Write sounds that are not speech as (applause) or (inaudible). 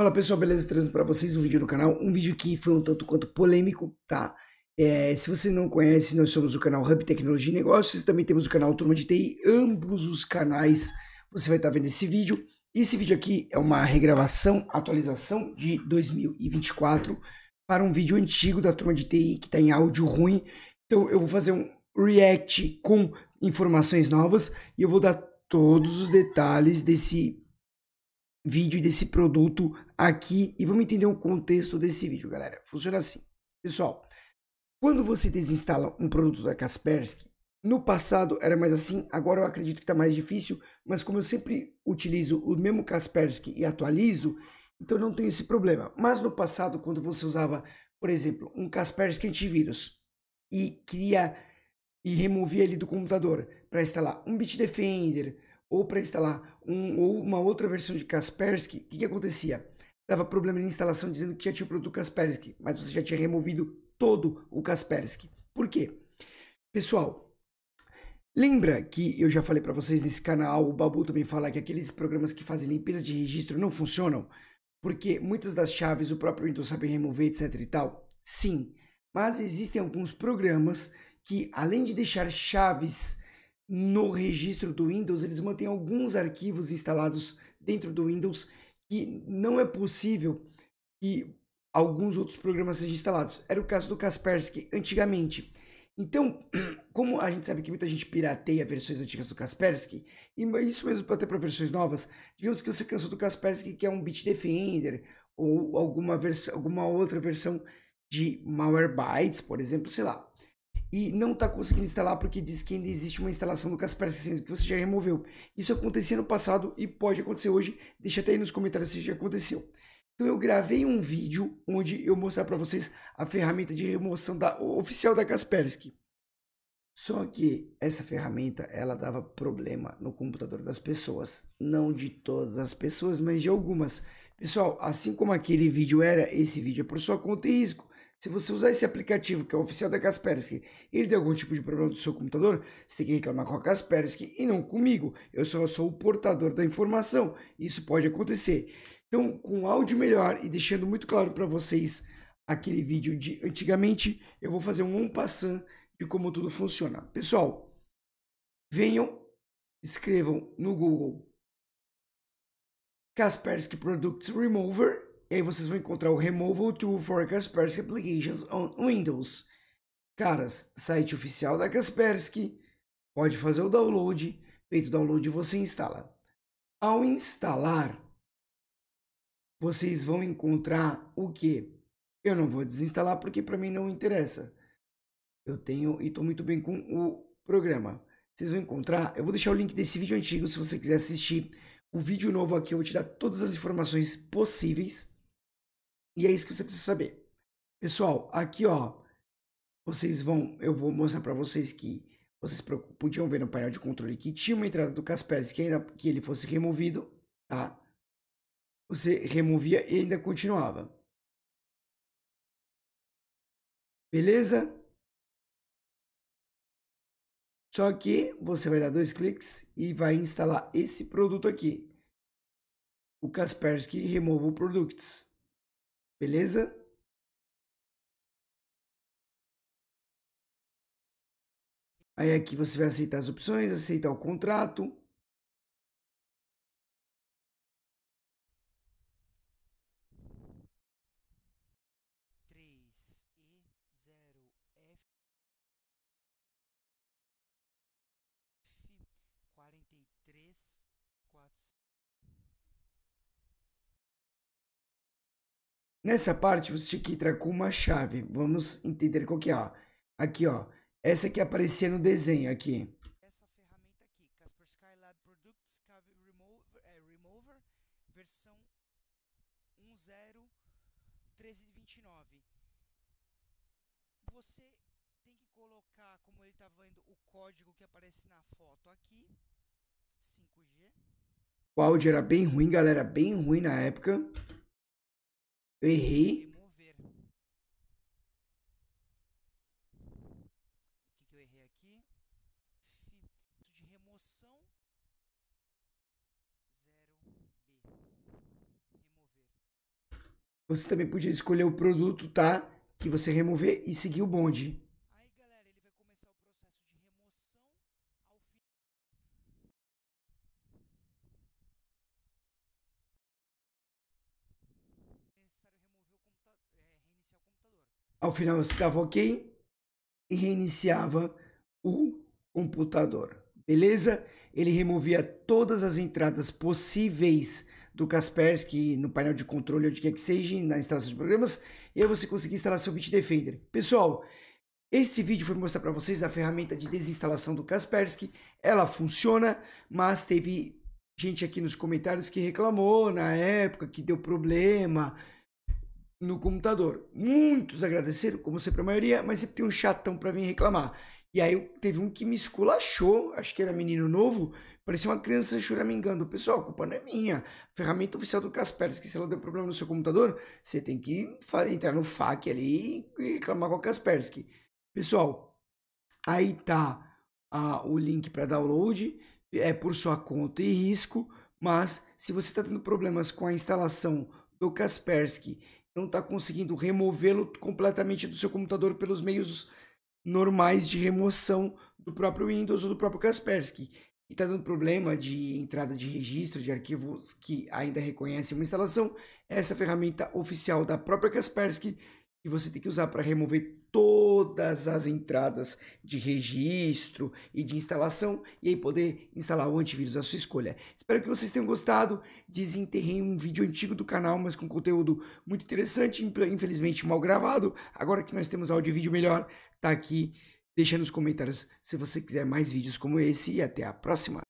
Fala pessoal, beleza? Trazendo para vocês um vídeo no canal, um vídeo que foi um tanto quanto polêmico, tá? É, se você não conhece, nós somos o canal Hub Tecnologia e Negócios, também temos o canal Turma de TI, ambos os canais você vai estar tá vendo esse vídeo. Esse vídeo aqui é uma regravação, atualização de 2024 para um vídeo antigo da Turma de TI que está em áudio ruim. Então eu vou fazer um react com informações novas e eu vou dar todos os detalhes desse vídeo desse produto aqui e vamos entender o contexto desse vídeo, galera. Funciona assim. Pessoal, quando você desinstala um produto da Kaspersky, no passado era mais assim, agora eu acredito que está mais difícil, mas como eu sempre utilizo o mesmo Kaspersky e atualizo, então não tem esse problema. Mas no passado, quando você usava, por exemplo, um Kaspersky antivírus e queria e removia ele do computador para instalar um Bitdefender, ou para instalar um, ou uma outra versão de Kaspersky, o que, que, acontecia? Dava problema na instalação dizendo que já tinha o produto Kaspersky, mas você já tinha removido todo o Kaspersky. Por quê? Pessoal, lembra que eu já falei para vocês nesse canal, o Babu também fala que aqueles programas que fazem limpeza de registro não funcionam? Porque muitas das chaves o próprio Windows sabe remover, etc e tal? Sim, mas existem alguns programas que além de deixar chaves no registro do Windows, eles mantêm alguns arquivos instalados dentro do Windows que não é possível que alguns outros programas sejam instalados. Era o caso do Kaspersky antigamente. Então, (clears throat) como a gente sabe que muita gente pirateia versões antigas do Kaspersky, e isso mesmo até para versões novas, digamos que você cansou do Kaspersky, que é um Bitdefender, ou alguma, vers alguma outra versão de Malwarebytes, por exemplo, sei lá e não está conseguindo instalar porque diz que ainda existe uma instalação do Casper que você já removeu. Isso acontecia no passado e pode acontecer hoje. Deixa até aí nos comentários se já aconteceu. Então eu gravei um vídeo onde eu mostrar para vocês a ferramenta de remoção da, oficial da Kaspersky. Só que essa ferramenta ela dava problema no computador das pessoas, não de todas as pessoas, mas de algumas. Pessoal, assim como aquele vídeo era, esse vídeo é por sua conta e risco. Se você usar esse aplicativo, que é oficial da Kaspersky, e ele tem algum tipo de problema do seu computador, você tem que reclamar com a Kaspersky e não comigo. Eu só sou o portador da informação. Isso pode acontecer. Então, com áudio melhor e deixando muito claro para vocês aquele vídeo de antigamente, eu vou fazer um passando passant de como tudo funciona. Pessoal, venham, escrevam no Google Kaspersky Products Remover e aí vocês vão encontrar o Removal Tool for Kaspersky Applications on Windows. Caras, site oficial da Kaspersky, pode fazer o download, feito o download você instala. Ao instalar, vocês vão encontrar o que? Eu não vou desinstalar porque para mim não interessa. Eu tenho e estou muito bem com o programa. Vocês vão encontrar, eu vou deixar o link desse vídeo antigo se você quiser assistir. O vídeo novo aqui eu vou te dar todas as informações possíveis e é isso que você precisa saber. Pessoal, aqui ó, vocês vão, eu vou mostrar para vocês que vocês podiam ver no painel de controle que tinha uma entrada do Kaspersky que ainda que ele fosse removido, tá? Você removia e ainda continuava. Beleza? Só que você vai dar dois cliques e vai instalar esse produto aqui. O Kaspersky Remove Products. Beleza? Aí aqui você vai aceitar as opções, aceitar o contrato. Nessa parte, você tinha que entrar com uma chave. Vamos entender qual que é. Aqui, ó. Essa que aparecia no desenho aqui. Essa ferramenta aqui, Casper Skylab Products Cave Remover, é, Remover versão 1.0.1329. Você tem que colocar, como ele está vendo, o código que aparece na foto aqui. 5G. O áudio era bem ruim, galera. Bem ruim na época. Eu errei. Remover. O que, que eu errei aqui? De remoção 0B. Remover. Você também podia escolher o produto, tá? Que você remover e seguir o bonde. Ao final você dava OK e reiniciava o computador. Beleza? Ele removia todas as entradas possíveis do Kaspersky no painel de controle onde quer que seja, na instalação de programas, e aí você conseguia instalar seu Bitdefender. Pessoal, esse vídeo foi mostrar para vocês a ferramenta de desinstalação do Kaspersky. Ela funciona, mas teve gente aqui nos comentários que reclamou na época que deu problema, no computador. Muitos agradeceram, como sempre a maioria, mas sempre tem um chatão para vir reclamar. E aí teve um que me esculachou, acho que era menino novo, parecia uma criança choramingando. Pessoal, a culpa não é minha. ferramenta oficial do Kaspersky, se ela deu problema no seu computador, você tem que entrar no FAQ ali e reclamar com a Kaspersky. Pessoal, aí tá o link para download, é por sua conta e risco, mas se você está tendo problemas com a instalação do Kaspersky não está conseguindo removê-lo completamente do seu computador pelos meios normais de remoção do próprio Windows ou do próprio Kaspersky. E está dando problema de entrada de registro de arquivos que ainda reconhece uma instalação. Essa é ferramenta oficial da própria Kaspersky que você tem que usar para remover todas as entradas de registro e de instalação e aí poder instalar o antivírus à sua escolha. Espero que vocês tenham gostado. Desenterrei um vídeo antigo do canal, mas com conteúdo muito interessante, infelizmente mal gravado. Agora que nós temos áudio e vídeo melhor, tá aqui. Deixa nos comentários se você quiser mais vídeos como esse e até a próxima.